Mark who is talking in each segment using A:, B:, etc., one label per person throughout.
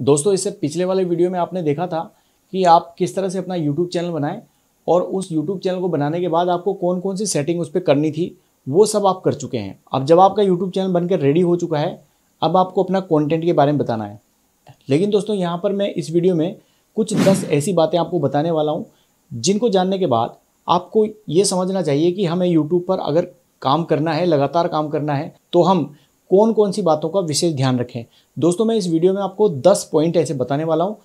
A: दोस्तों इससे पिछले वाले वीडियो में आपने देखा था कि आप किस तरह से अपना यूट्यूब चैनल बनाएं और उस यूट्यूब चैनल को बनाने के बाद आपको कौन कौन सी सेटिंग उस पर करनी थी वो सब आप कर चुके हैं अब जब आपका यूट्यूब चैनल बनकर रेडी हो चुका है अब आपको अपना कॉन्टेंट के बारे में बताना है लेकिन दोस्तों यहाँ पर मैं इस वीडियो में कुछ दस ऐसी बातें आपको बताने वाला हूँ जिनको जानने के बाद आपको ये समझना चाहिए कि हमें यूट्यूब पर अगर काम करना है लगातार काम करना है तो हम कौन कौन सी बातों का विशेष ध्यान रखें दोस्तों मैं इस वीडियो में आपको 10 पॉइंट ऐसे बताने वाला हूँ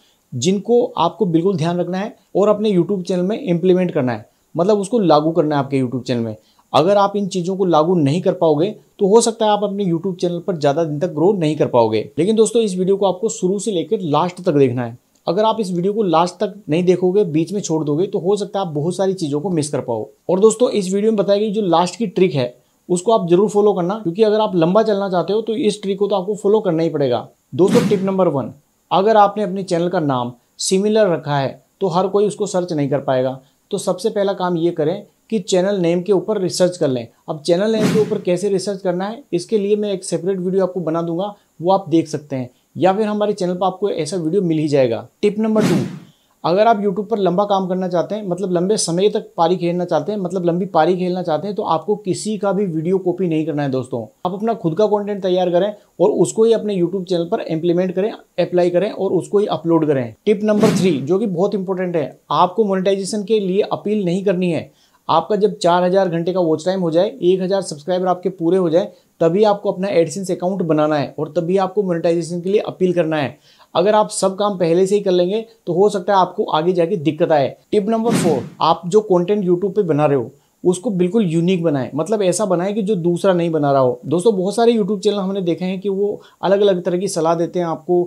A: जिनको आपको बिल्कुल ध्यान रखना है और अपने यूट्यूब चैनल में इम्प्लीमेंट करना है मतलब उसको लागू करना है आपके यूट्यूब चैनल में अगर आप इन चीज़ों को लागू नहीं कर पाओगे तो हो सकता है आप अपने यूट्यूब चैनल पर ज़्यादा दिन तक ग्रो नहीं कर पाओगे लेकिन दोस्तों इस वीडियो को आपको शुरू से लेकर लास्ट तक देखना है अगर आप इस वीडियो को लास्ट तक नहीं देखोगे बीच में छोड़ दोगे तो हो सकता है आप बहुत सारी चीज़ों को मिस कर पाओ और दोस्तों इस वीडियो में बताई गई जो लास्ट की ट्रिक है उसको आप जरूर फॉलो करना क्योंकि अगर आप लंबा चलना चाहते हो तो इस ट्रिक को तो आपको फॉलो करना ही पड़ेगा दोस्तों टिप नंबर वन अगर आपने अपने चैनल का नाम सिमिलर रखा है तो हर कोई उसको सर्च नहीं कर पाएगा तो सबसे पहला काम ये करें कि चैनल नेम के ऊपर रिसर्च कर लें अब चैनल नेम के ऊपर कैसे रिसर्च करना है इसके लिए मैं एक सेपरेट वीडियो आपको बना दूंगा वो आप देख सकते हैं या फिर हमारे चैनल पर आपको ऐसा वीडियो मिल ही जाएगा टिप नंबर टू अगर आप यूट्यूब पर लंबा काम करना चाहते हैं मतलब लंबे समय तक पारी खेलना चाहते हैं मतलब लंबी पारी खेलना चाहते हैं तो आपको किसी का भी वीडियो कॉपी नहीं करना है दोस्तों आप अपना खुद का कंटेंट तैयार करें और उसको ही अपने यूट्यूब चैनल पर इंप्लीमेंट करें अप्लाई करें और उसको ही अपलोड करें टिप नंबर थ्री जो कि बहुत इंपॉर्टेंट है आपको मोनिटाइजेशन के लिए अपील नहीं करनी है आपका जब चार घंटे का वॉच टाइम हो जाए एक सब्सक्राइबर आपके पूरे हो जाए तभी आपको अपना एडिसंस अकाउंट बनाना है और तभी आपको मोनिटाइजेशन के लिए अपील करना है अगर आप सब काम पहले से ही कर लेंगे तो हो सकता है आपको आगे जाके दिक्कत आए टिप नंबर फोर आप जो कंटेंट यूट्यूब पे बना रहे हो उसको बिल्कुल यूनिक बनाएं मतलब ऐसा बनाएं कि जो दूसरा नहीं बना रहा हो दोस्तों बहुत सारे यूट्यूब चैनल हमने देखे हैं कि वो अलग अलग तरह की सलाह देते हैं आपको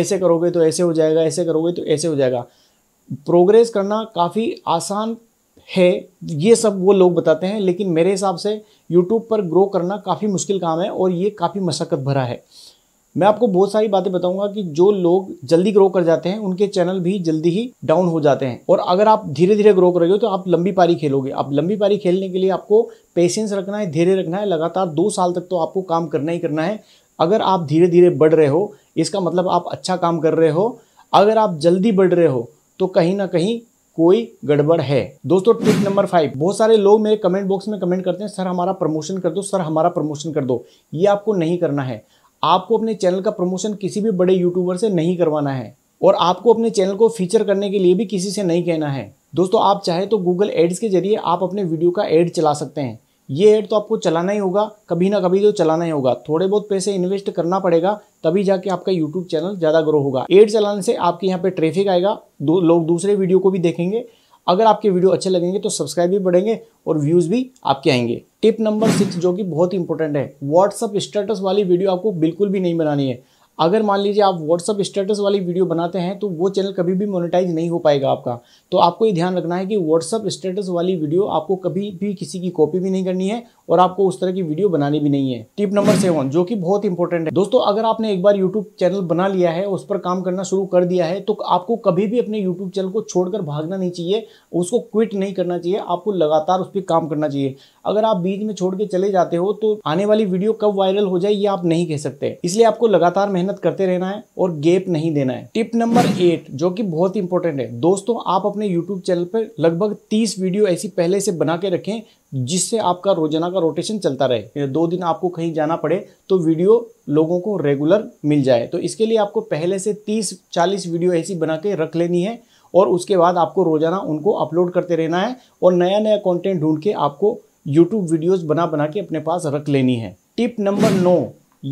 A: ऐसे करोगे तो ऐसे हो जाएगा ऐसे करोगे तो ऐसे हो जाएगा प्रोग्रेस करना काफ़ी आसान है ये सब वो लोग बताते हैं लेकिन मेरे हिसाब से यूट्यूब पर ग्रो करना काफ़ी मुश्किल काम है और ये काफ़ी मशक्क़त भरा है मैं आपको बहुत सारी बातें बताऊंगा कि जो लोग जल्दी ग्रो कर जाते हैं उनके चैनल भी जल्दी ही डाउन हो जाते हैं और अगर आप धीरे धीरे ग्रो कर रहे हो तो आप लंबी पारी खेलोगे आप लंबी पारी खेलने के लिए आपको पेशेंस रखना है धीरे रखना है लगातार दो साल तक तो आपको काम करना ही करना है अगर आप धीरे धीरे बढ़ रहे हो इसका मतलब आप अच्छा काम कर रहे हो अगर आप जल्दी बढ़ रहे हो तो कहीं ना कहीं कोई गड़बड़ है दोस्तों ट्रिक नंबर फाइव बहुत सारे लोग मेरे कमेंट बॉक्स में कमेंट करते हैं सर हमारा प्रमोशन कर दो सर हमारा प्रमोशन कर दो ये आपको नहीं करना है आपको अपने चैनल का प्रमोशन किसी भी बड़े यूट्यूबर से नहीं करवाना है और आपको अपने चैनल को फीचर करने के लिए भी किसी से नहीं कहना है दोस्तों आप चाहे तो गूगल एड्स के जरिए आप अपने वीडियो का एड चला सकते हैं ये एड तो आपको चलाना ही होगा कभी ना कभी तो चलाना ही होगा थोड़े बहुत पैसे इन्वेस्ट करना पड़ेगा तभी जाके आपका यूट्यूब चैनल ज़्यादा ग्रो होगा एड चलाने से आपके यहाँ पे ट्रैफिक आएगा लोग दूसरे वीडियो को भी देखेंगे अगर आपके वीडियो अच्छे लगेंगे तो सब्सक्राइब भी बढ़ेंगे और व्यूज़ भी आपके आएंगे टिप नंबर सिक्स जो कि बहुत इंपॉर्टेंट है व्हाट्सअप स्टेटस वाली वीडियो आपको बिल्कुल भी नहीं बनानी है अगर मान लीजिए आप व्हाट्सअप स्टेटस वाली वीडियो बनाते हैं तो वो चैनल कभी भी मोनेटाइज नहीं हो पाएगा आपका तो आपको ये ध्यान रखना है कि व्हाट्सअप स्टेटस वाली वीडियो आपको कभी भी किसी की कॉपी भी नहीं करनी है और आपको उस तरह की वीडियो बनानी भी नहीं है टिप नंबर सेवन जो कि बहुत इंपॉर्टेंट है दोस्तों अगर आपने एक बार यूट्यूब चैनल बना लिया है उस पर काम करना शुरू कर दिया है तो आपको कभी भी अपने यूट्यूब चैनल को छोड़कर भागना नहीं चाहिए उसको क्विट नहीं करना चाहिए आपको लगातार उस पर काम करना चाहिए अगर आप बीच में छोड़ के चले जाते हो तो आने वाली वीडियो कब वायरल हो जाए ये आप नहीं कह सकते इसलिए आपको लगातार मेहनत मेहनत करते रहना है और गेप नहीं देना है टिप नंबर एट जो कि बहुत इंपॉर्टेंट है दोस्तों आप अपने यूट्यूब चैनल पर लगभग तीस वीडियो ऐसी पहले से बना के रखें जिससे आपका रोजाना का रोटेशन चलता रहे दो दिन आपको कहीं जाना पड़े तो वीडियो लोगों को रेगुलर मिल जाए तो इसके लिए आपको पहले से तीस चालीस वीडियो ऐसी बना के रख लेनी है और उसके बाद आपको रोजाना उनको अपलोड करते रहना है और नया नया कॉन्टेंट ढूंढ के आपको यूट्यूब वीडियोस बना बना के अपने पास रख लेनी है टिप नंबर नौ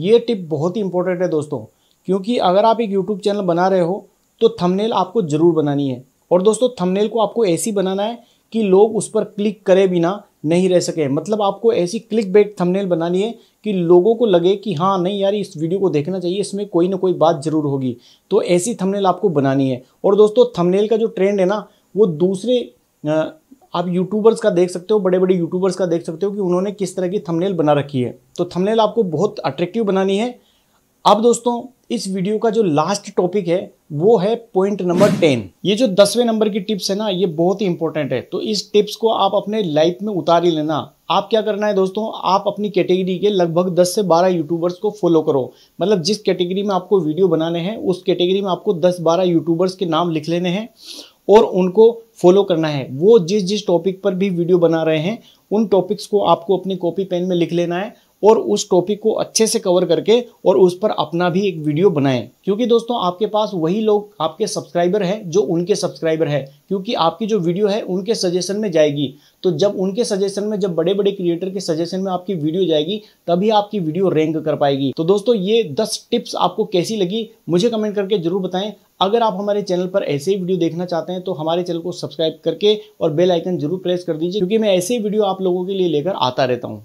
A: ये टिप बहुत ही इंपॉर्टेंट है दोस्तों क्योंकि अगर आप एक यूट्यूब चैनल बना रहे हो तो थंबनेल आपको ज़रूर बनानी है और दोस्तों थंबनेल को आपको ऐसी बनाना है कि लोग उस पर क्लिक करे बिना नहीं रह सके मतलब आपको ऐसी क्लिक बेट थमनेल बनानी है कि लोगों को लगे कि हाँ नहीं यार इस वीडियो को देखना चाहिए इसमें कोई ना कोई बात ज़रूर होगी तो ऐसी थमनेल आपको बनानी है और दोस्तों थमनेल का जो ट्रेंड है ना वो दूसरे आप यूट्यूबर्स का देख सकते हो बड़े बड़े यूट्यूबर्स का देख सकते हो कि उन्होंने किस तरह की थंबनेल बना रखी है तो थंबनेल आपको बहुत अट्रैक्टिव बनानी है अब दोस्तों इस वीडियो का जो लास्ट टॉपिक है वो है पॉइंट नंबर टेन ये जो दसवें नंबर की टिप्स है ना ये बहुत ही इंपॉर्टेंट है तो इस टिप्स को आप अपने लाइफ में उतार ही लेना आप क्या करना है दोस्तों आप अपनी कैटेगरी के लगभग 10 से 12 यूट्यूबर्स को फॉलो करो मतलब जिस कैटेगरी में आपको वीडियो बनाने हैं उस कैटेगरी में आपको 10-12 यूट्यूबर्स के नाम लिख लेने हैं और उनको फॉलो करना है वो जिस जिस टॉपिक पर भी वीडियो बना रहे हैं उन टॉपिक्स को आपको अपनी कॉपी पेन में लिख लेना है और उस टॉपिक को अच्छे से कवर करके और उस पर अपना भी एक वीडियो बनाएं क्योंकि दोस्तों आपके पास वही लोग आपके सब्सक्राइबर हैं जो उनके सब्सक्राइबर है क्योंकि आपकी जो वीडियो है उनके सजेशन में जाएगी तो जब उनके सजेशन में जब बड़े बड़े क्रिएटर के सजेशन में आपकी वीडियो जाएगी तभी आपकी वीडियो रैंक कर पाएगी तो दोस्तों ये दस टिप्स आपको कैसी लगी मुझे कमेंट करके जरूर बताएं अगर आप हमारे चैनल पर ऐसे ही वीडियो देखना चाहते हैं तो हमारे चैनल को सब्सक्राइब करके और बेल आइकन जरूर प्रेस कर दीजिए क्योंकि मैं ऐसे ही वीडियो आप लोगों के लिए लेकर आता रहता हूँ